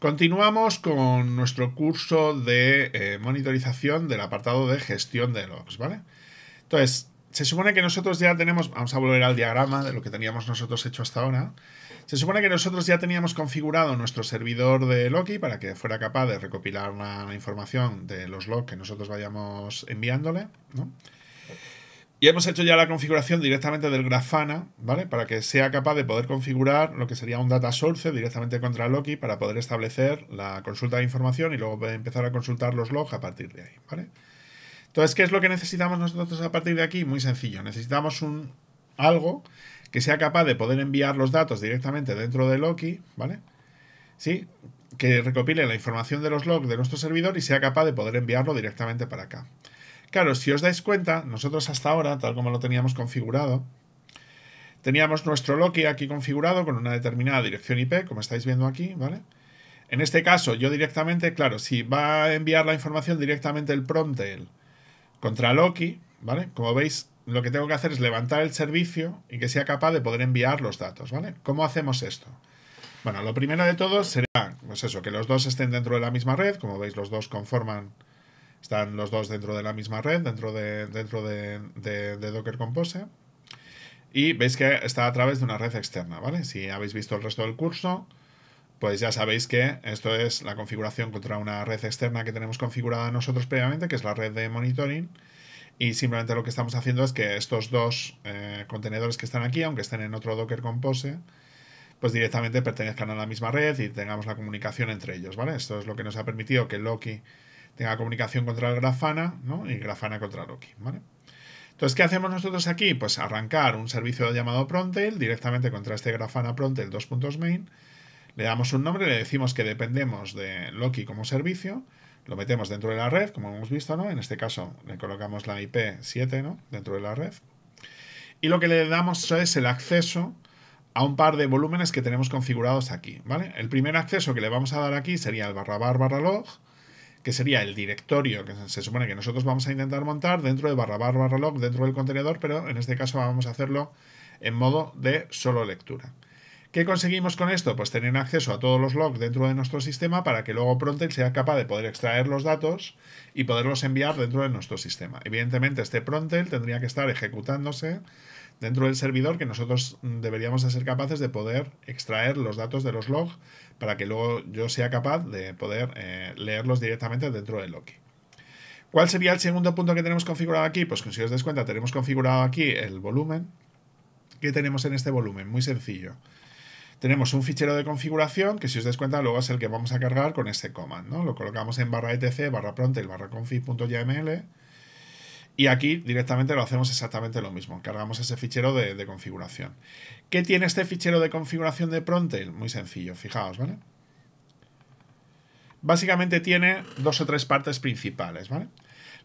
Continuamos con nuestro curso de eh, monitorización del apartado de gestión de logs, ¿vale? Entonces, se supone que nosotros ya tenemos, vamos a volver al diagrama de lo que teníamos nosotros hecho hasta ahora, se supone que nosotros ya teníamos configurado nuestro servidor de Loki para que fuera capaz de recopilar la información de los logs que nosotros vayamos enviándole, ¿no? Y hemos hecho ya la configuración directamente del Grafana, ¿vale? Para que sea capaz de poder configurar lo que sería un data source directamente contra Loki para poder establecer la consulta de información y luego empezar a consultar los logs a partir de ahí, ¿vale? Entonces, ¿qué es lo que necesitamos nosotros a partir de aquí? Muy sencillo, necesitamos un algo que sea capaz de poder enviar los datos directamente dentro de Loki, ¿vale? Sí, que recopile la información de los logs de nuestro servidor y sea capaz de poder enviarlo directamente para acá. Claro, si os dais cuenta, nosotros hasta ahora, tal como lo teníamos configurado, teníamos nuestro Loki aquí configurado con una determinada dirección IP, como estáis viendo aquí, ¿vale? En este caso, yo directamente, claro, si va a enviar la información directamente el promptel contra Loki, ¿vale? Como veis, lo que tengo que hacer es levantar el servicio y que sea capaz de poder enviar los datos, ¿vale? ¿Cómo hacemos esto? Bueno, lo primero de todo será, pues eso, que los dos estén dentro de la misma red, como veis, los dos conforman están los dos dentro de la misma red, dentro de, dentro de, Docker Compose. Y veis que está a través de una red externa, ¿vale? Si habéis visto el resto del curso, pues ya sabéis que esto es la configuración contra una red externa que tenemos configurada nosotros previamente, que es la red de monitoring. Y simplemente lo que estamos haciendo es que estos dos eh, contenedores que están aquí, aunque estén en otro Docker Compose, pues directamente pertenezcan a la misma red y tengamos la comunicación entre ellos, ¿vale? Esto es lo que nos ha permitido que Loki tenga comunicación contra el Grafana y Grafana contra Loki. ¿vale? Entonces, ¿qué hacemos nosotros aquí? Pues arrancar un servicio llamado Prontail directamente contra este Grafana Prontail 2.main. Le damos un nombre, le decimos que dependemos de Loki como servicio, lo metemos dentro de la red, como hemos visto, ¿no? En este caso le colocamos la IP 7, ¿no? Dentro de la red. Y lo que le damos es el acceso a un par de volúmenes que tenemos configurados aquí, ¿vale? El primer acceso que le vamos a dar aquí sería el barra barra log, que sería el directorio que se supone que nosotros vamos a intentar montar dentro de barra barra, barra log, dentro del contenedor, pero en este caso vamos a hacerlo en modo de solo lectura. ¿Qué conseguimos con esto? Pues tener acceso a todos los logs dentro de nuestro sistema para que luego Prontel sea capaz de poder extraer los datos y poderlos enviar dentro de nuestro sistema. Evidentemente este Prontel tendría que estar ejecutándose dentro del servidor que nosotros mm, deberíamos ser capaces de poder extraer los datos de los logs para que luego yo sea capaz de poder eh, leerlos directamente dentro de Loki. ¿Cuál sería el segundo punto que tenemos configurado aquí? Pues que si os das cuenta, tenemos configurado aquí el volumen. ¿Qué tenemos en este volumen? Muy sencillo. Tenemos un fichero de configuración que si os das cuenta luego es el que vamos a cargar con este command. Lo colocamos en barra etc, barra barra config.yml y aquí directamente lo hacemos exactamente lo mismo, cargamos ese fichero de, configuración. ¿Qué tiene este fichero de configuración de Prontel? Muy sencillo, fijaos, ¿vale? Básicamente tiene dos o tres partes principales, ¿vale?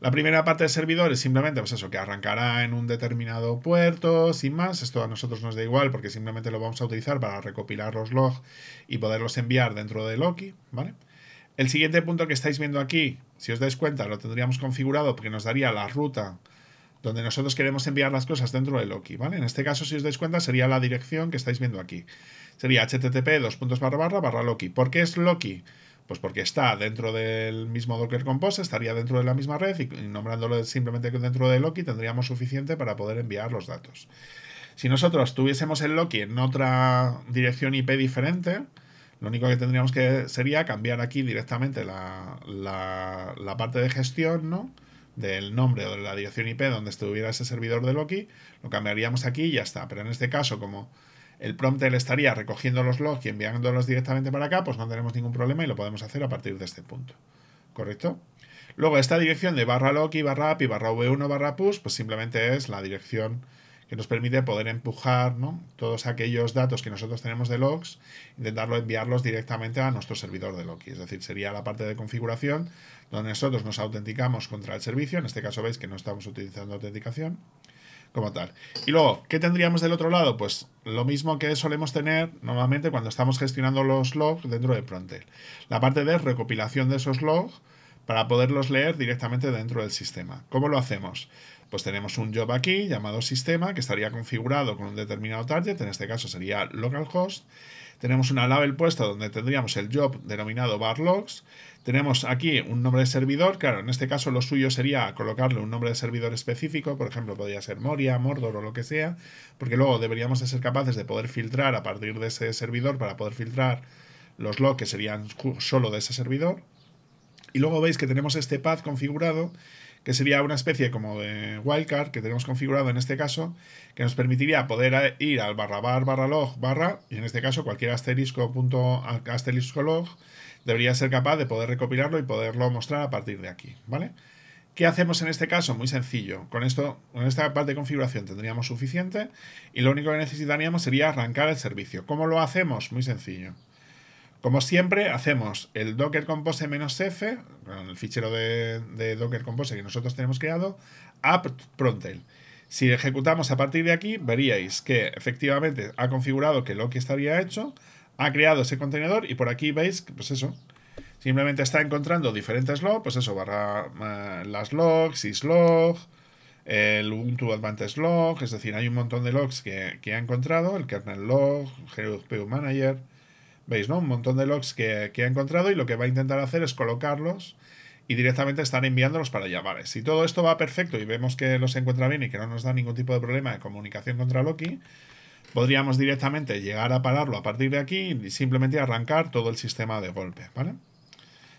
La primera parte de es simplemente, pues eso, que arrancará en un determinado puerto, sin más. Esto a nosotros nos da igual porque simplemente lo vamos a utilizar para recopilar los logs y poderlos enviar dentro de Loki, ¿vale? El siguiente punto que estáis viendo aquí, si os dais cuenta, lo tendríamos configurado porque nos daría la ruta donde nosotros queremos enviar las cosas dentro de Loki, ¿vale? En este caso, si os dais cuenta, sería la dirección que estáis viendo aquí. Sería http dos puntos barra barra barra Loki. ¿Por qué es Loki? Pues porque está dentro del mismo Docker Compose, estaría dentro de la misma red y nombrándolo simplemente dentro de Loki tendríamos suficiente para poder enviar los datos. Si nosotros tuviésemos el Loki en otra dirección IP diferente, lo único que tendríamos que sería cambiar aquí directamente la, la, la parte de gestión, ¿no? del nombre o de la dirección IP donde estuviera ese servidor de Loki, lo cambiaríamos aquí y ya está. Pero en este caso, como el prompter estaría recogiendo los logs y enviándolos directamente para acá, pues no tenemos ningún problema y lo podemos hacer a partir de este punto. ¿Correcto? Luego, esta dirección de barra Loki, barra API, barra V1, barra push, pues simplemente es la dirección que nos permite poder empujar todos aquellos datos que nosotros tenemos de logs, intentarlo enviarlos directamente a nuestro servidor de Loki. Es decir, sería la parte de configuración donde nosotros nos autenticamos contra el servicio. En este caso veis que no estamos utilizando autenticación como tal. Y luego, ¿qué tendríamos del otro lado? Pues lo mismo que solemos tener normalmente cuando estamos gestionando los logs dentro de Prontel. La parte de recopilación de esos logs para poderlos leer directamente dentro del sistema. ¿Cómo lo hacemos? pues tenemos un job aquí llamado sistema que estaría configurado con un determinado target, en este caso sería localhost. Tenemos una label puesta donde tendríamos el job denominado barlogs. Tenemos aquí un nombre de servidor, claro, en este caso lo suyo sería colocarle un nombre de servidor específico, por ejemplo, podría ser Moria, Mordor o lo que sea, porque luego deberíamos de ser capaces de poder filtrar a partir de ese servidor para poder filtrar los logs que serían solo de ese servidor. Y luego veis que tenemos este path configurado que sería una especie como de wildcard que tenemos configurado en este caso, que nos permitiría poder ir al barra barra log barra, y en este caso cualquier asterisco punto asterisco log debería ser capaz de poder recopilarlo y poderlo mostrar a partir de aquí, ¿vale? ¿Qué hacemos en este caso? Muy sencillo. Con esto, con esta parte de configuración tendríamos suficiente y lo único que necesitaríamos sería arrancar el servicio. ¿Cómo lo hacemos? Muy sencillo. Como siempre, hacemos el docker compose-f, el fichero de, docker compose que nosotros tenemos creado, apt prontel. Si ejecutamos a partir de aquí, veríais que efectivamente ha configurado que lo que estaría hecho, ha creado ese contenedor y por aquí veis pues eso, simplemente está encontrando diferentes logs, pues eso, barra las logs, syslog, el Ubuntu Advantage log, es decir, hay un montón de logs que, ha encontrado, el kernel log, GPU manager, ¿Veis, no? Un montón de logs que, ha encontrado y lo que va a intentar hacer es colocarlos y directamente estar enviándolos para allá. si todo esto va perfecto y vemos que los encuentra bien y que no nos da ningún tipo de problema de comunicación contra Loki, podríamos directamente llegar a pararlo a partir de aquí y simplemente arrancar todo el sistema de golpe, ¿vale?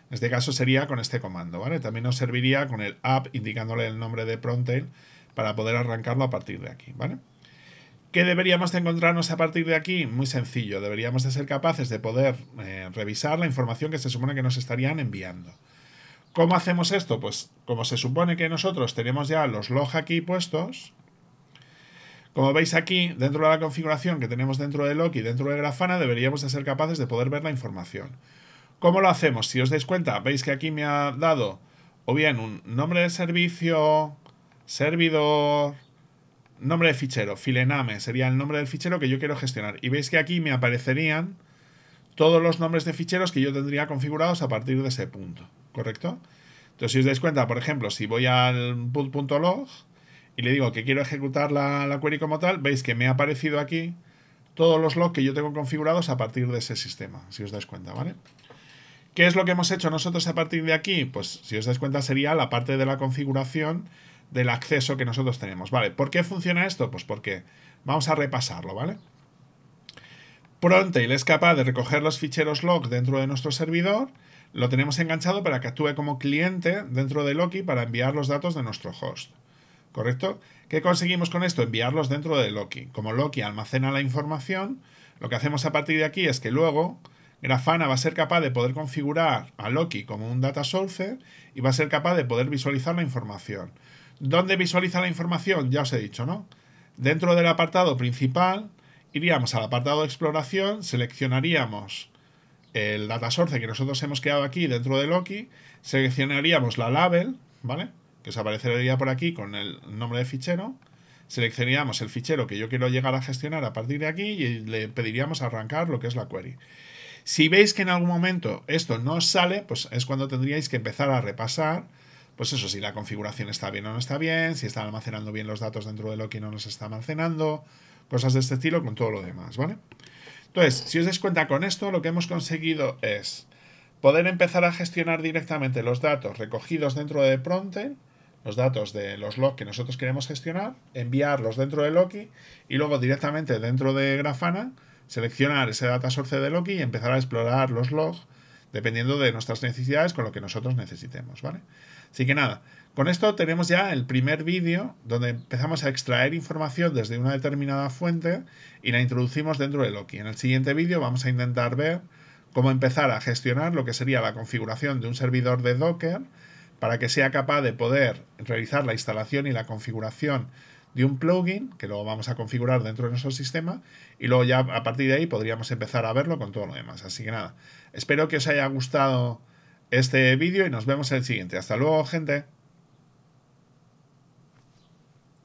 En este caso sería con este comando, ¿vale? También nos serviría con el app indicándole el nombre de Prontail para poder arrancarlo a partir de aquí, ¿vale? ¿Qué deberíamos de encontrarnos a partir de aquí? Muy sencillo, deberíamos de ser capaces de poder eh, revisar la información que se supone que nos estarían enviando. ¿Cómo hacemos esto? Pues como se supone que nosotros tenemos ya los log aquí puestos, como veis aquí, dentro de la configuración que tenemos dentro de Loki, dentro de Grafana, deberíamos de ser capaces de poder ver la información. ¿Cómo lo hacemos? Si os dais cuenta, veis que aquí me ha dado o bien un nombre de servicio, servidor, nombre de fichero, filename sería el nombre del fichero que yo quiero gestionar. Y veis que aquí me aparecerían todos los nombres de ficheros que yo tendría configurados a partir de ese punto, ¿correcto? Entonces, si os dais cuenta, por ejemplo, si voy al put.log y le digo que quiero ejecutar la, la, query como tal, veis que me ha aparecido aquí todos los logs que yo tengo configurados a partir de ese sistema, si os dais cuenta, ¿vale? ¿Qué es lo que hemos hecho nosotros a partir de aquí? Pues, si os dais cuenta, sería la parte de la configuración del acceso que nosotros tenemos. Vale, ¿por qué funciona esto? Pues porque vamos a repasarlo, ¿vale? Prontail es capaz de recoger los ficheros log dentro de nuestro servidor, lo tenemos enganchado para que actúe como cliente dentro de Loki para enviar los datos de nuestro host. ¿Correcto? ¿Qué conseguimos con esto? Enviarlos dentro de Loki. Como Loki almacena la información, lo que hacemos a partir de aquí es que luego Grafana va a ser capaz de poder configurar a Loki como un data source y va a ser capaz de poder visualizar la información. ¿Dónde visualiza la información? Ya os he dicho, ¿no? Dentro del apartado principal, iríamos al apartado de exploración, seleccionaríamos el data source que nosotros hemos creado aquí dentro de Loki, seleccionaríamos la label, ¿vale? Que os aparecería por aquí con el nombre de fichero, seleccionaríamos el fichero que yo quiero llegar a gestionar a partir de aquí y le pediríamos arrancar lo que es la query. Si veis que en algún momento esto no os sale, pues es cuando tendríais que empezar a repasar pues eso, si la configuración está bien o no está bien, si está almacenando bien los datos dentro de Loki o no los está almacenando, cosas de este estilo con todo lo demás, ¿vale? Entonces, si os dais cuenta con esto, lo que hemos conseguido es poder empezar a gestionar directamente los datos recogidos dentro de Pronten, los datos de los logs que nosotros queremos gestionar, enviarlos dentro de Loki y luego directamente dentro de Grafana seleccionar ese data source de Loki y empezar a explorar los logs dependiendo de nuestras necesidades con lo que nosotros necesitemos, ¿vale? Así que nada, con esto tenemos ya el primer vídeo donde empezamos a extraer información desde una determinada fuente y la introducimos dentro de Loki. En el siguiente vídeo vamos a intentar ver cómo empezar a gestionar lo que sería la configuración de un servidor de Docker para que sea capaz de poder realizar la instalación y la configuración de un plugin que luego vamos a configurar dentro de nuestro sistema y luego ya a partir de ahí podríamos empezar a verlo con todo lo demás. Así que nada, espero que os haya gustado este vídeo y nos vemos en el siguiente. Hasta luego, gente.